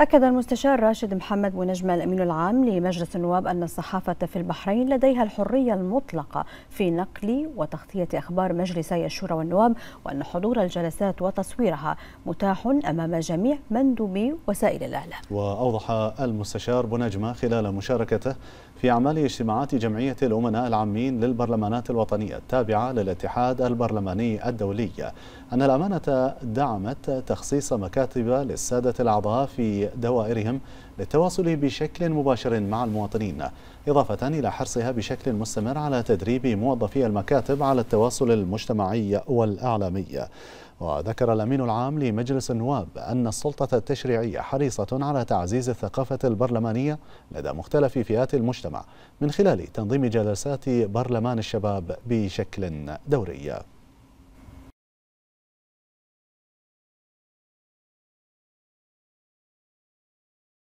أكد المستشار راشد محمد ونجم الأمين العام لمجلس النواب أن الصحافة في البحرين لديها الحرية المطلقة في نقل وتغطية أخبار مجلسي الشورى والنواب وأن حضور الجلسات وتصويرها متاح أمام جميع مندوبي وسائل الإعلام وأوضح المستشار بنجمة خلال مشاركته في أعمال اجتماعات جمعية الأمناء العامين للبرلمانات الوطنية التابعة للاتحاد البرلماني الدولي أن الأمانة دعمت تخصيص مكاتب للسادة الأعضاء في دوائرهم للتواصل بشكل مباشر مع المواطنين إضافة إلى حرصها بشكل مستمر على تدريب موظفي المكاتب على التواصل المجتمعي والإعلامي وذكر الأمين العام لمجلس النواب أن السلطة التشريعية حريصة على تعزيز الثقافة البرلمانية لدى مختلف فئات المجتمع المجتمع من خلال تنظيم جلسات برلمان الشباب بشكل دوري